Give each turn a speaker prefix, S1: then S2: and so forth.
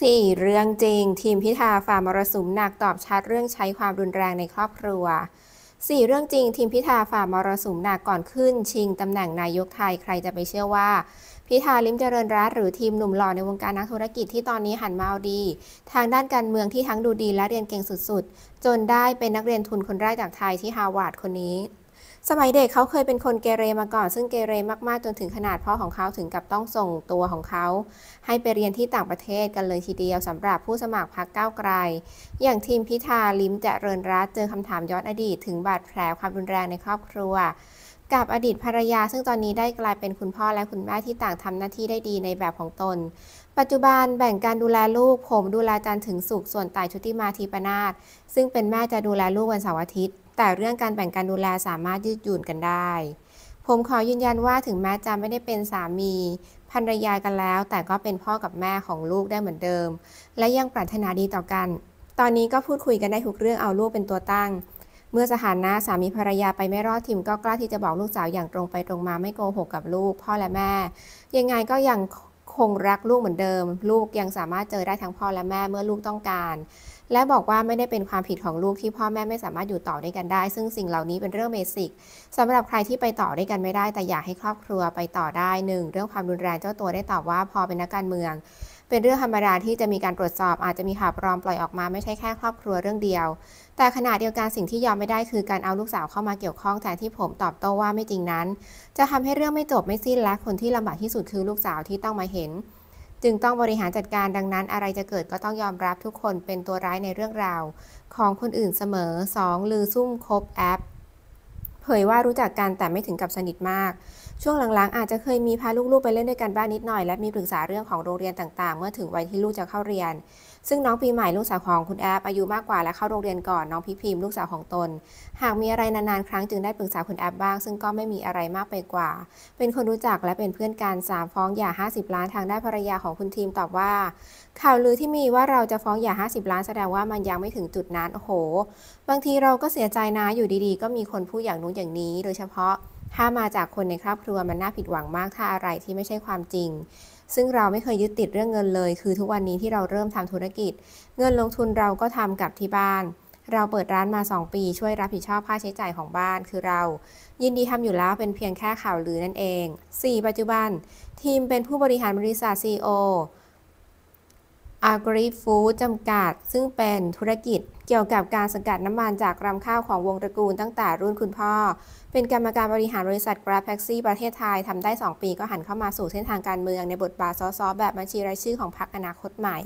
S1: สี่เรื่องจริง ทีมพิธาฝ่ามรสุมหนักตอบชัดเรื่องใช้ความรุนแรงในครอบครัวสี่เรื่องจริง ทีมพิธาฝ่ามรสุมหนักก่อนขึ้น ชิงตำแหน่งนายกไทย ใครจะไปเชื่อว่า พิธาลิมเจริญรัตหรือทีมหนุ่มหล่อในวงการนักธุรกิจที่ตอนนี้หันมาเอาดี ทางด้านการเมืองที่ทั้งดูดีและเรียนเก่งสุดๆ จนได้เป็นนักเรียนทุนคนแรกจากไทยที่ฮาร์วาร์ดคนนี้สมัยเด็กเขาเคยเป็นคนเกเรมาก่อนซึ่งเกเรมากๆจนถึงขนาดพ่อของเขาถึงกับต้องส่งตัวของเขา ให้ไปเรียนที่ต่างประเทศกันเลยทีเดียวสำหรับผู้สมัครพรรคก้าว ไกล อย่างทีมพิธาลิมจะเริญรัตเจอคำถามย้อนอดีตถึงบาดแผลความรุนแรงในครอบครัว กับอดีตภรรยาซึ่งตอนนี้ได้กลายเป็นคุณพ่อและคุณแม่ที่ต่างทำหน้าที่ได้ดีในแบบของตน ปัจจุบันแบ่งการดูแลลูกผมดูแลจันถึงสุขส่วนต่ชุติมาทีปนาศซึ่งเป็นแม่จะดูแลลูกวันเสาร์อาทิตย์แต่เรื่องการแบ่งการดูแลสามารถยืดหยุ่นกันได้ ผมขอยืนยันว่าถึงแม้จะไม่ได้เป็นสามีภรรยากันแล้วแต่ก็เป็นพ่อกับแม่ของลูกได้เหมือนเดิม และยังปรารถนาดีต่อกัน ตอนนี้ก็พูดคุยกันได้ทุกเรื่องเอาลูกเป็นตัวตั้ง เมื่อสถานะสามีภรรยาไปไม่รอดทิมก็กล้าที่จะบอกลูกสาวอย่างตรงไปตรงมาไม่โกหกกับลูก พ่อและแม่ ยังไงก็ยังคงรักลูกเหมือนเดิม ลูกยังสามารถเจอได้ทั้งพ่อและแม่เมื่อลูกต้องการ และบอกว่าไม่ได้เป็นความผิดของลูกที่พ่อแม่ไม่สามารถอยู่ต่อด้วยกันได้ ซึ่งสิ่งเหล่านี้เป็นเรื่องเบสิก สำหรับใครที่ไปต่อด้วยกันไม่ได้แต่อยากให้ครอบครัวไปต่อได้หนึ่งเรื่องความรุนแรงเจ้าตัวได้ตอบว่าพอเป็นนักการเมืองเป็นเรื่องธรรมดาที่จะมีการตรวจสอบ อาจจะมีข่าวปลอมปล่อยออกมาไม่ใช่แค่ครอบครัวเรื่องเดียว แต่ขณะเดียวกันสิ่งที่ยอมไม่ได้คือการเอาลูกสาวเข้ามาเกี่ยวข้องแทนที่ผมตอบโต้ว่าไม่จริงนั้น จะทำให้เรื่องไม่จบไม่สิ้นและคนที่ลำบากที่สุดคือลูกสาวที่ต้องมาเห็น จึงต้องบริหารจัดการดังนั้นอะไรจะเกิดก็ต้องยอมรับทุกคนเป็นตัวร้ายในเรื่องราวของคนอื่นเสมอ 2. ลือซุ่มคบแอปเผยว่ารู้จักกันแต่ไม่ถึงกับสนิทมากช่วงหลังๆ อาจจะเคยมีพาลูก ๆ ไปเล่นด้วยกันบ้างนนิดหน่อย และมีปรึกษาเรื่องของโรงเรียนต่างๆ เมื่อถึงวัยที่ลูกจะเข้าเรียน ซึ่งน้องปีใหม่ลูกสาวของคุณแอฟอายุมากกว่าและเข้าโรงเรียนก่อนน้องพิพิมพ์ลูกสาวของตน หากมีอะไรนานๆ ครั้งจึงได้ปรึกษาคุณแอฟบ้างซึ่งก็ไม่มีอะไรมากไปกว่า เป็นคนรู้จักและเป็นเพื่อนกันสามฟ้องหย่า50ล้านทางด้านภรรยาของคุณทีมตอบว่า ข่าวลือที่มีว่าเราจะฟ้องหย่า50ล้าน แสดงว่ามันยังไม่ถึงจุดนั้นโอ้โหบางทีเราก็เสียใจนะอยู่ดีๆ ก็มีคนพูดอย่างนู้นอย่างนี้ โดยเฉพาะถ้ามาจากคนในครอบครัวมันน่าผิดหวังมาก ถ้าอะไรที่ไม่ใช่ความจริง ซึ่งเราไม่เคยยึดติดเรื่องเงินเลย คือทุกวันนี้ที่เราเริ่มทำธุรกิจ เงินลงทุนเราก็ทำกับที่บ้าน เราเปิดร้านมา 2 ปี ช่วยรับผิดชอบค่าใช้จ่ายของบ้านคือเรา ยินดีทำอยู่แล้วเป็นเพียงแค่ข่าวลือนั่นเอง4ปัจจุบัน ทีมเป็นผู้บริหารบริษัท CEO Agri Food จำกัด ซึ่งเป็นธุรกิจเกี่ยวกับการสกัดน้ำมัน จากรำข้าวของวงตระกูลตั้งแต่รุ่นคุณพ่อ เป็นกรรมการบริหารบริษัทกราฟแท็กซี่ประเทศไทยทำได้ 2 ปีก็หันเข้ามาสู่เส้นทางการเมือง ในบทบาทซสสแบบบัญชีรายชื่อของพรรคอนาคตใหม่